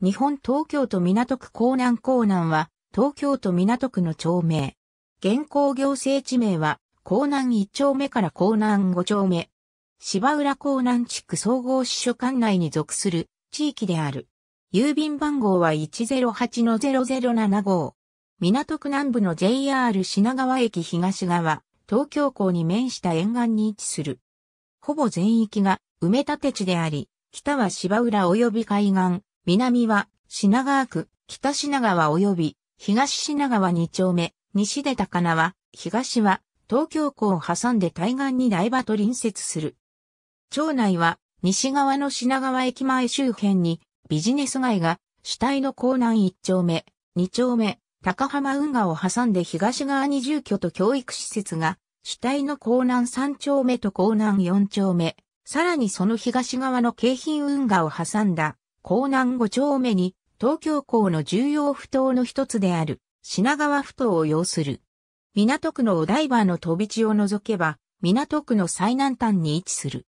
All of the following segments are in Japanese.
日本東京都港区港南港南は、東京都港区の町名。現行行政地名は、港南1丁目から港南5丁目。芝浦港南地区総合支所管内に属する地域である。郵便番号は108-0075。港区南部の JR 品川駅東側、東京港に面した沿岸に位置する。ほぼ全域が埋め立て地であり、北は芝浦及び海岸、南は品川区、北品川及び東品川2丁目、西で高輪、東は東京港を挟んで対岸に台場と隣接する。町内は西側の品川駅前周辺にビジネス街が主体の港南1丁目、2丁目、高浜運河を挟んで東側に住居と教育施設が主体の港南3丁目と港南4丁目、さらにその東側の京浜運河を挟んだ港南5丁目に、東京港の重要埠頭の一つである、品川埠頭を要する。港区のお台場の飛び地を除けば、港区の最南端に位置する。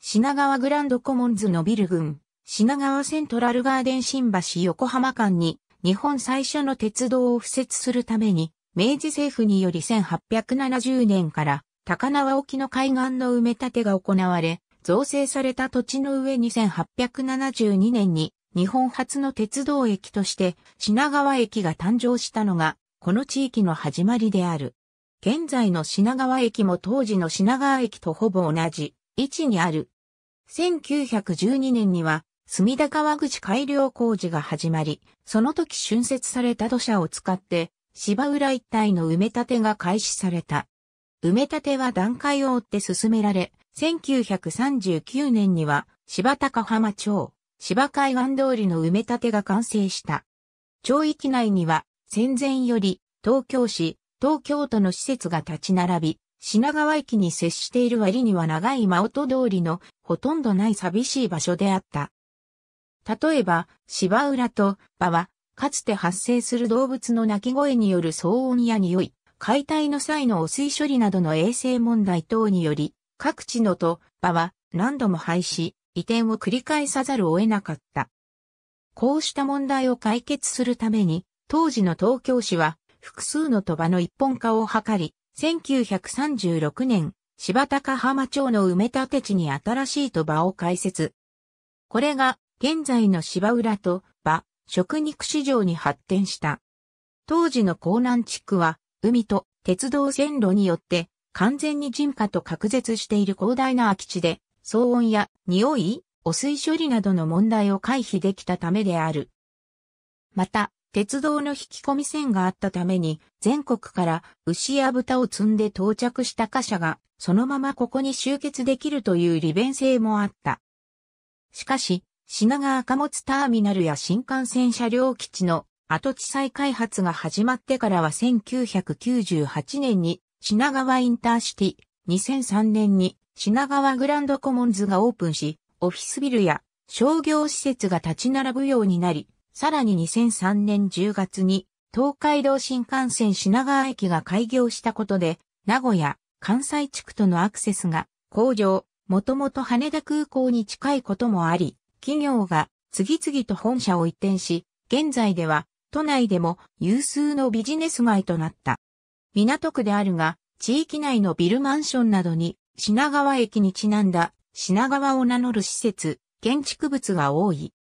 品川グランドコモンズのビル群、品川セントラルガーデン新橋横浜間に、日本最初の鉄道を敷設するために、明治政府により1870年から高輪沖の海岸の埋め立てが行われ、造成された土地の上2872年に日本初の鉄道駅として品川駅が誕生したのがこの地域の始まりである。現在の品川駅も当時の品川駅とほぼ同じ位置にある。1912年には隅田川口改良工事が始まり、その時浚渫された土砂を使って芝浦一帯の埋め立てが開始された。埋め立ては段階を追って進められ、1939年には芝高浜町、芝海岸通りの埋め立てが完成した。町域内には戦前より東京市、東京都の施設が立ち並び、品川駅に接している割には長い真音通りのほとんどない寂しい場所であった。例えば、芝浦と場は、かつて発生する動物の鳴き声による騒音や匂い、解体の際の汚水処理などの衛生問題等により、各地の都、場は何度も廃止、移転を繰り返さざるを得なかった。こうした問題を解決するために、当時の東京市は複数の都場の一本化を図り、1936年、柴高浜町の埋め立て地に新しい都場を開設。これが現在の芝浦と場、食肉市場に発展した。当時の江南地区は、海と鉄道線路によって完全に人家と隔絶している広大な空き地で、騒音や匂い、汚水処理などの問題を回避できたためである。また、鉄道の引き込み線があったために、全国から牛や豚を積んで到着した貨車が、そのままここに集結できるという利便性もあった。しかし、品川貨物ターミナルや新幹線車両基地の跡地再開発が始まってからは1998年に品川インターシティ、2003年に品川グランドコモンズがオープンし、オフィスビルや商業施設が立ち並ぶようになり、さらに2003年10月に東海道新幹線品川駅が開業したことで、名古屋、関西地区とのアクセスが向上、もともと羽田空港に近いこともあり、企業が次々と本社を移転し、現在では都内でも有数のビジネス街となった。港区であるが、地域内のビルマンションなどに品川駅にちなんだ品川を名乗る施設、建築物が多い。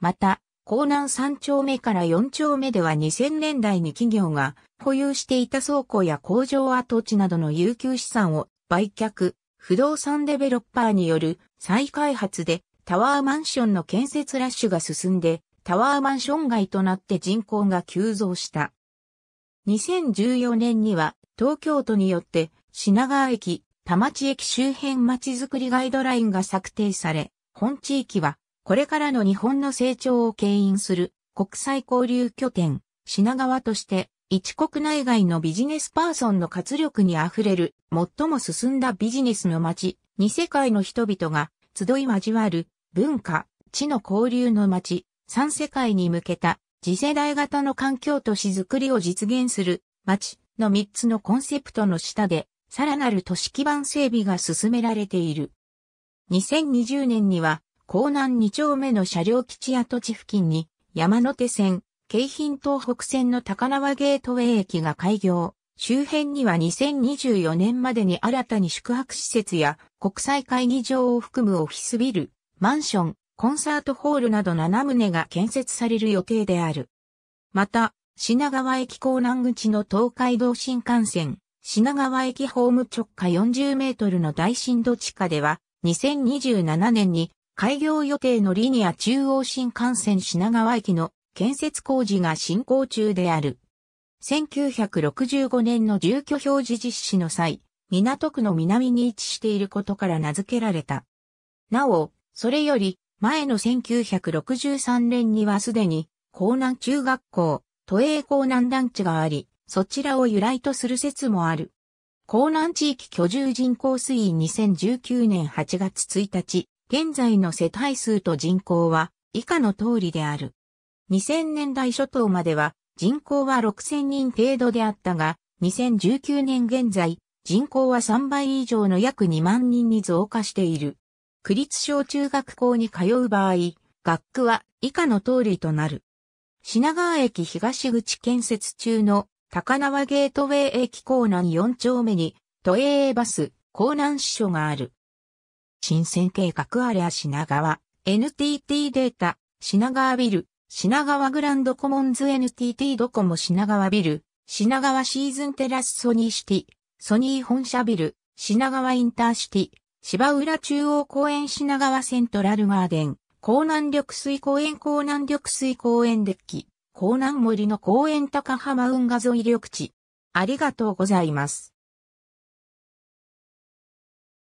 また、江南3丁目から4丁目では2000年代に企業が保有していた倉庫や工場跡地などの有給資産を売却、不動産デベロッパーによる再開発でタワーマンションの建設ラッシュが進んでタワーマンション街となって人口が急増した。2014年には東京都によって品川駅、田町駅周辺まちづくりガイドラインが策定され、本地域はこれからの日本の成長を牽引する国際交流拠点、品川として一国内外のビジネスパーソンの活力に溢れる最も進んだビジネスの街、二世界の人々が集い交わる文化、地の交流の街、三世界に向けた次世代型の環境都市づくりを実現する街の3つのコンセプトの下で、さらなる都市基盤整備が進められている。2020年には、港南2丁目の車両基地跡地付近に、山手線、京浜東北線の高輪ゲートウェイ駅が開業。周辺には2024年までに新たに宿泊施設や国際会議場を含むオフィスビル、マンション、コンサートホールなど7棟が建設される予定である。また、品川駅港南口の東海道新幹線、品川駅ホーム直下40メートルの大深度地下では、2027年に開業予定のリニア中央新幹線品川駅の建設工事が進行中である。1965年の住居表示実施の際、港区の南に位置していることから名付けられた。なお、それより前の1963年にはすでに、江南中学校、都営江南団地があり、そちらを由来とする説もある。江南地域居住人口推移2019年8月1日、現在の世帯数と人口は以下の通りである。2000年代初頭までは人口は6000人程度であったが、2019年現在、人口は3倍以上の約2万人に増加している。区立小中学校に通う場合、学区は以下の通りとなる。品川駅東口建設中の高輪ゲートウェイ駅港南4丁目に都営バス港南支所がある。新線計画あれは品川 NTT データ品川ビル品川グランドコモンズ NTT ドコモ品川ビル品川シーズンテラスソニーシティソニー本社ビル品川インターシティ芝浦中央公園品川セントラルガーデン、港南緑水公園港南緑水公園デッキ、港南森の公園高浜運河沿い緑地。ありがとうございます。